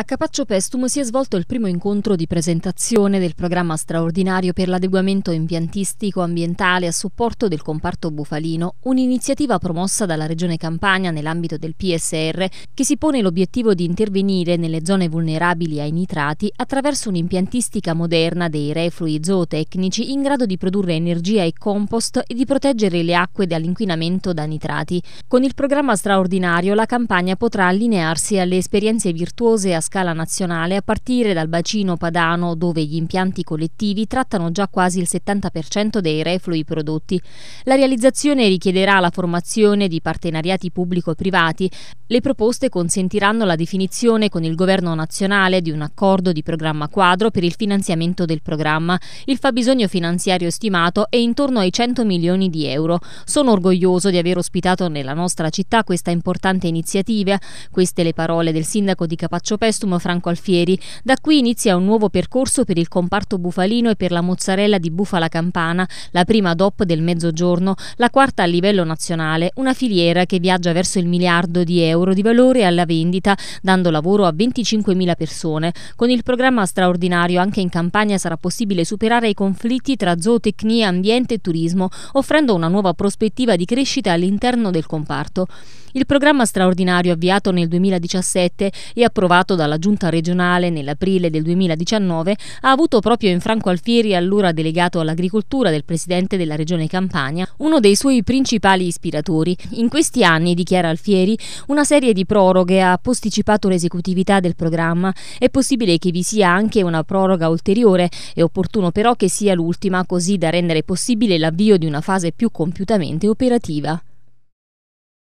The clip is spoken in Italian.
A Capaccio Pestum si è svolto il primo incontro di presentazione del programma straordinario per l'adeguamento impiantistico ambientale a supporto del comparto bufalino, un'iniziativa promossa dalla Regione Campania nell'ambito del PSR che si pone l'obiettivo di intervenire nelle zone vulnerabili ai nitrati attraverso un'impiantistica moderna dei reflui zootecnici in grado di produrre energia e compost e di proteggere le acque dall'inquinamento da nitrati. Con il programma straordinario la Campania potrà allinearsi alle esperienze virtuose a scala nazionale a partire dal bacino padano dove gli impianti collettivi trattano già quasi il 70% dei reflui prodotti. La realizzazione richiederà la formazione di partenariati pubblico e privati. Le proposte consentiranno la definizione con il governo nazionale di un accordo di programma quadro per il finanziamento del programma. Il fabbisogno finanziario stimato è intorno ai 100 milioni di euro. Sono orgoglioso di aver ospitato nella nostra città questa importante iniziativa. Queste le parole del sindaco di Capaccio Pesso postumo Franco Alfieri. Da qui inizia un nuovo percorso per il comparto bufalino e per la mozzarella di bufala campana, la prima DOP del mezzogiorno, la quarta a livello nazionale, una filiera che viaggia verso il miliardo di euro di valore alla vendita, dando lavoro a 25.000 persone. Con il programma straordinario anche in Campania sarà possibile superare i conflitti tra zootecnia, ambiente e turismo, offrendo una nuova prospettiva di crescita all'interno del comparto. Il programma straordinario avviato nel 2017 e approvato dalla Giunta regionale nell'aprile del 2019 ha avuto proprio in Franco Alfieri, allora delegato all'agricoltura del presidente della regione Campania, uno dei suoi principali ispiratori. In questi anni, dichiara Alfieri, una serie di proroghe ha posticipato l'esecutività del programma. È possibile che vi sia anche una proroga ulteriore, è opportuno però che sia l'ultima così da rendere possibile l'avvio di una fase più compiutamente operativa.